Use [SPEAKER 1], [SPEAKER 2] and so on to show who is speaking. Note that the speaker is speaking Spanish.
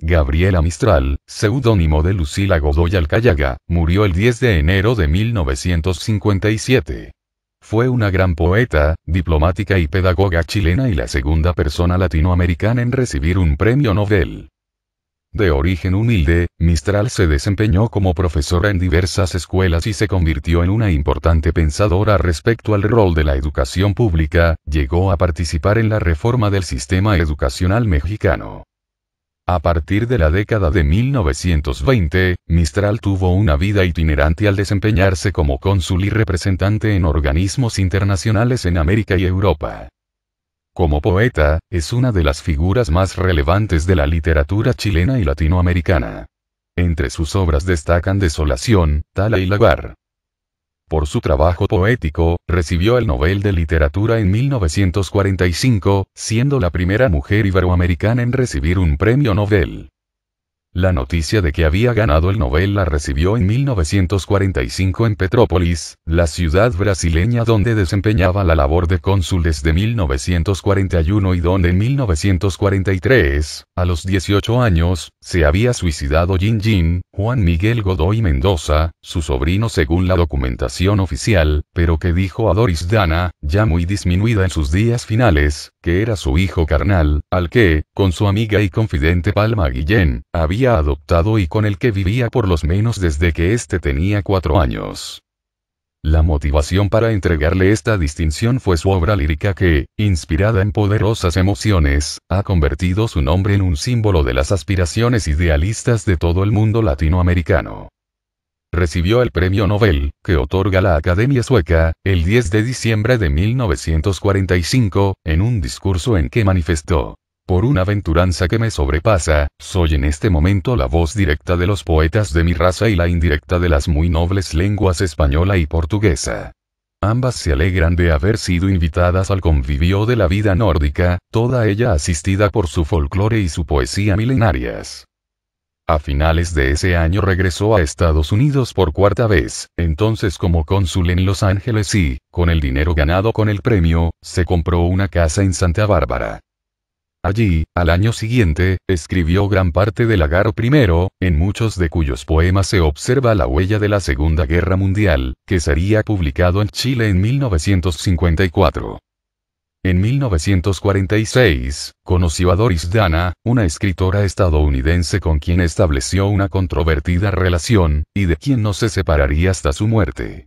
[SPEAKER 1] Gabriela Mistral, seudónimo de Lucila Godoy Alcayaga, murió el 10 de enero de 1957. Fue una gran poeta, diplomática y pedagoga chilena y la segunda persona latinoamericana en recibir un premio Nobel. De origen humilde, Mistral se desempeñó como profesora en diversas escuelas y se convirtió en una importante pensadora respecto al rol de la educación pública, llegó a participar en la reforma del sistema educacional mexicano. A partir de la década de 1920, Mistral tuvo una vida itinerante al desempeñarse como cónsul y representante en organismos internacionales en América y Europa. Como poeta, es una de las figuras más relevantes de la literatura chilena y latinoamericana. Entre sus obras destacan Desolación, Tala y Lagar. Por su trabajo poético, recibió el Nobel de Literatura en 1945, siendo la primera mujer iberoamericana en recibir un premio Nobel. La noticia de que había ganado el Nobel la recibió en 1945 en Petrópolis, la ciudad brasileña donde desempeñaba la labor de cónsul desde 1941 y donde en 1943, a los 18 años, se había suicidado Jin Jin, Juan Miguel Godoy Mendoza, su sobrino según la documentación oficial, pero que dijo a Doris Dana, ya muy disminuida en sus días finales, que era su hijo carnal, al que, con su amiga y confidente Palma Guillén, había adoptado y con el que vivía por los menos desde que éste tenía cuatro años. La motivación para entregarle esta distinción fue su obra lírica que, inspirada en poderosas emociones, ha convertido su nombre en un símbolo de las aspiraciones idealistas de todo el mundo latinoamericano. Recibió el premio Nobel, que otorga la Academia Sueca, el 10 de diciembre de 1945, en un discurso en que manifestó, por una aventuranza que me sobrepasa, soy en este momento la voz directa de los poetas de mi raza y la indirecta de las muy nobles lenguas española y portuguesa. Ambas se alegran de haber sido invitadas al convivio de la vida nórdica, toda ella asistida por su folclore y su poesía milenarias. A finales de ese año regresó a Estados Unidos por cuarta vez, entonces como cónsul en Los Ángeles y, con el dinero ganado con el premio, se compró una casa en Santa Bárbara. Allí, al año siguiente, escribió gran parte del Lagaro I, en muchos de cuyos poemas se observa la huella de la Segunda Guerra Mundial, que sería publicado en Chile en 1954. En 1946, conoció a Doris Dana, una escritora estadounidense con quien estableció una controvertida relación, y de quien no se separaría hasta su muerte.